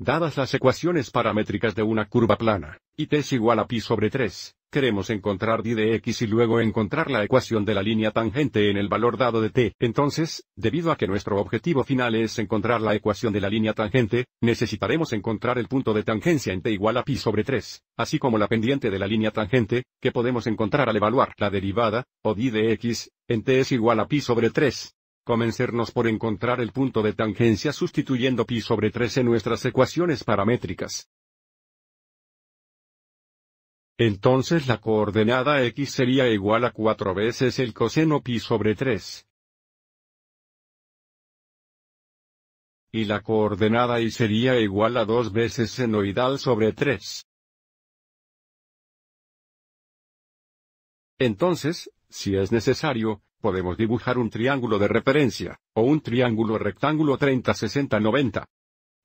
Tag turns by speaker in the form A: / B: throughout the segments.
A: Dadas las ecuaciones paramétricas de una curva plana, y t es igual a pi sobre 3, queremos encontrar d de x y luego encontrar la ecuación de la línea tangente en el valor dado de t. Entonces, debido a que nuestro objetivo final es encontrar la ecuación de la línea tangente, necesitaremos encontrar el punto de tangencia en t igual a pi sobre 3, así como la pendiente de la línea tangente, que podemos encontrar al evaluar la derivada, o d de x, en t es igual a pi sobre 3 convencernos por encontrar el punto de tangencia sustituyendo pi sobre 3 en nuestras ecuaciones paramétricas. Entonces la coordenada x sería igual a 4 veces el coseno pi sobre 3. Y la coordenada y sería igual a 2 veces senoidal sobre
B: 3. Entonces,
A: si es necesario, podemos dibujar un triángulo de referencia, o un triángulo rectángulo 30-60-90.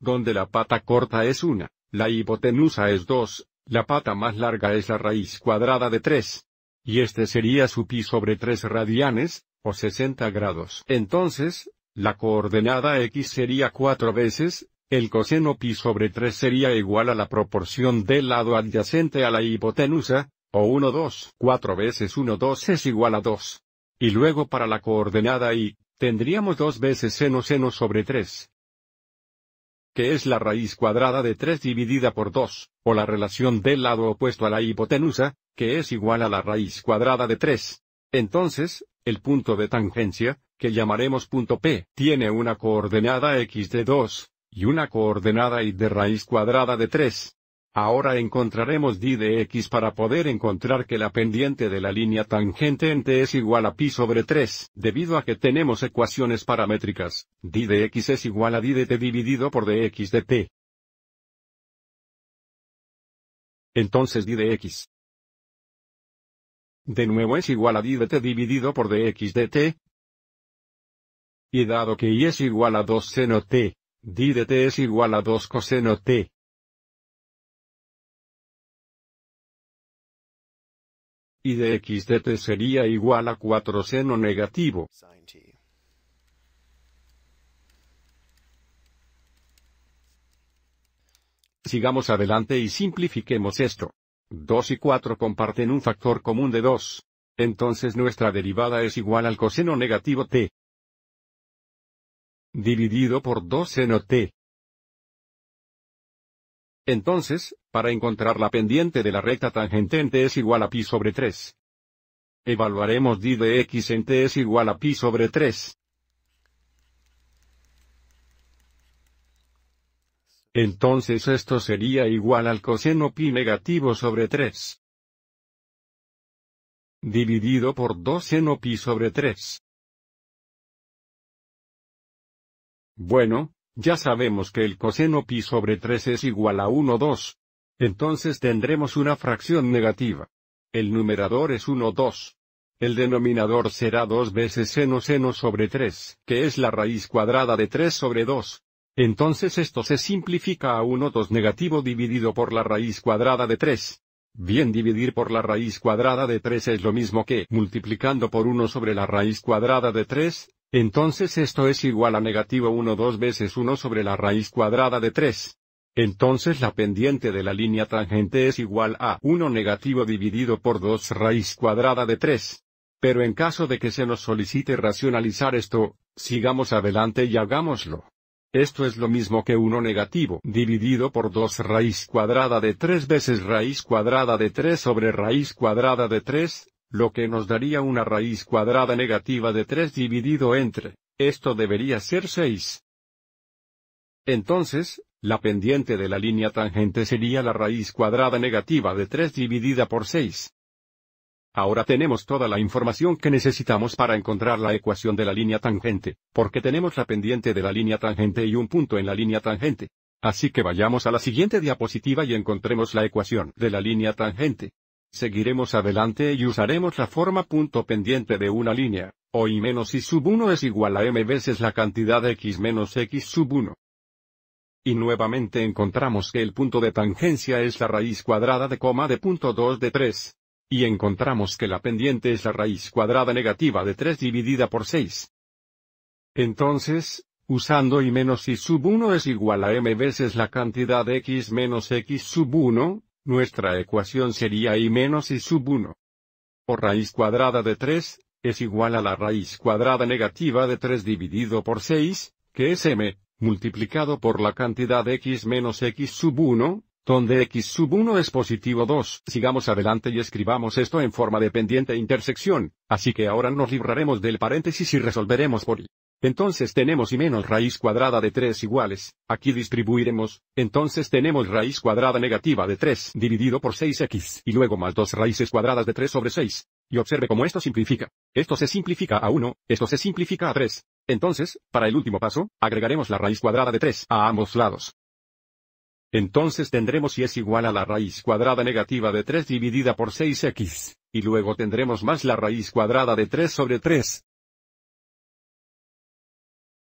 A: Donde la pata corta es 1, la hipotenusa es 2, la pata más larga es la raíz cuadrada de 3. Y este sería su pi sobre 3 radianes, o 60 grados. Entonces, la coordenada x sería 4 veces, el coseno pi sobre 3 sería igual a la proporción del lado adyacente a la hipotenusa, o 1 2. 4 veces 1 2 es igual a 2. Y luego para la coordenada y, tendríamos dos veces seno seno sobre 3. Que es la raíz cuadrada de 3 dividida por 2, o la relación del lado opuesto a la hipotenusa, que es igual a la raíz cuadrada de 3. Entonces, el punto de tangencia, que llamaremos punto P, tiene una coordenada x de 2, y una coordenada y de raíz cuadrada de 3. Ahora encontraremos d de x para poder encontrar que la pendiente de la línea tangente en T es igual a pi sobre 3. Debido a que tenemos ecuaciones paramétricas, d de x es igual a d de t dividido por dx de t.
B: Entonces d de x de nuevo es igual a
A: d de t dividido por dx de t. Y dado que y es igual a 2 seno t, d de t es igual a 2 coseno t.
B: y de x de t sería
A: igual a 4 seno negativo. Sigamos adelante y simplifiquemos esto. 2 y 4 comparten un factor común de 2. Entonces nuestra derivada es igual al coseno negativo t. Dividido por 2 seno t. Entonces, para encontrar la pendiente de la recta tangente es igual a pi sobre 3. Evaluaremos d de x en t es igual a pi sobre 3. Entonces esto sería igual al coseno pi negativo sobre 3. Dividido
B: por 2 seno pi sobre 3.
A: Bueno, ya sabemos que el coseno pi sobre 3 es igual a 1 2. Entonces tendremos una fracción negativa. El numerador es 1 2. El denominador será 2 veces seno seno sobre 3, que es la raíz cuadrada de 3 sobre 2. Entonces esto se simplifica a 1 2 negativo dividido por la raíz cuadrada de 3. Bien dividir por la raíz cuadrada de 3 es lo mismo que multiplicando por 1 sobre la raíz cuadrada de 3, entonces esto es igual a negativo 1 2 veces 1 sobre la raíz cuadrada de 3. Entonces la pendiente de la línea tangente es igual a 1 negativo dividido por 2 raíz cuadrada de 3. Pero en caso de que se nos solicite racionalizar esto, sigamos adelante y hagámoslo. Esto es lo mismo que 1 negativo dividido por 2 raíz cuadrada de 3 veces raíz cuadrada de 3 sobre raíz cuadrada de 3, lo que nos daría una raíz cuadrada negativa de 3 dividido entre, esto debería ser 6. Entonces, la pendiente de la línea tangente sería la raíz cuadrada negativa de 3 dividida por 6. Ahora tenemos toda la información que necesitamos para encontrar la ecuación de la línea tangente, porque tenemos la pendiente de la línea tangente y un punto en la línea tangente. Así que vayamos a la siguiente diapositiva y encontremos la ecuación de la línea tangente. Seguiremos adelante y usaremos la forma punto pendiente de una línea, o y menos y sub 1 es igual a m veces la cantidad x menos x sub 1. Y nuevamente encontramos que el punto de tangencia es la raíz cuadrada de coma de punto 2 de 3. Y encontramos que la pendiente es la raíz cuadrada negativa de 3 dividida por 6. Entonces, usando y menos y sub 1 es igual a m veces la cantidad x menos x sub 1, nuestra ecuación sería y menos i sub 1. O raíz cuadrada de 3, es igual a la raíz cuadrada negativa de 3 dividido por 6, que es m, multiplicado por la cantidad x menos x sub 1, donde x sub 1 es positivo 2. Sigamos adelante y escribamos esto en forma de pendiente e intersección, así que ahora nos libraremos del paréntesis y resolveremos por i. Entonces tenemos y menos raíz cuadrada de 3 iguales, aquí distribuiremos, entonces tenemos raíz cuadrada negativa de 3 dividido por 6x y luego más dos raíces cuadradas de 3 sobre 6. Y observe cómo esto simplifica. Esto se simplifica a 1, esto se simplifica a 3. Entonces, para el último paso, agregaremos la raíz cuadrada de 3 a ambos lados. Entonces tendremos y es igual a la raíz cuadrada negativa de 3 dividida por 6x, y luego tendremos más la raíz cuadrada de 3 sobre 3,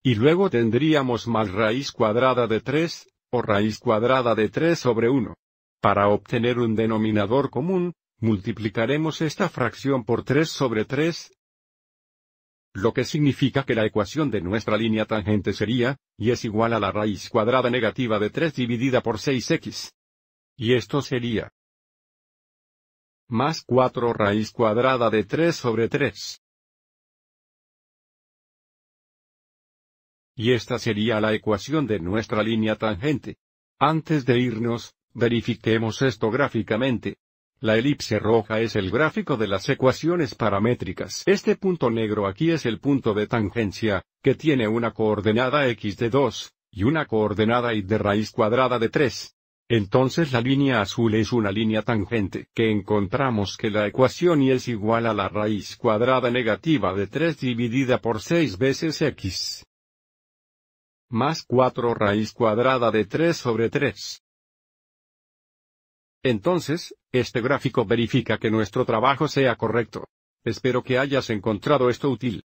A: y luego tendríamos más raíz cuadrada de 3, o raíz cuadrada de 3 sobre 1. Para obtener un denominador común, multiplicaremos esta fracción por 3 sobre 3, lo que significa que la ecuación de nuestra línea tangente sería, y es igual a la raíz cuadrada negativa de 3 dividida por 6x. Y esto sería más 4 raíz cuadrada de 3 sobre
B: 3. Y esta
A: sería la ecuación de nuestra línea tangente. Antes de irnos, verifiquemos esto gráficamente. La elipse roja es el gráfico de las ecuaciones paramétricas. Este punto negro aquí es el punto de tangencia, que tiene una coordenada x de 2, y una coordenada y de raíz cuadrada de 3. Entonces la línea azul es una línea tangente que encontramos que la ecuación y es igual a la raíz cuadrada negativa de 3 dividida por 6 veces x más 4 raíz cuadrada de 3 sobre 3. Entonces, este gráfico verifica que nuestro trabajo sea correcto. Espero
B: que hayas encontrado esto útil.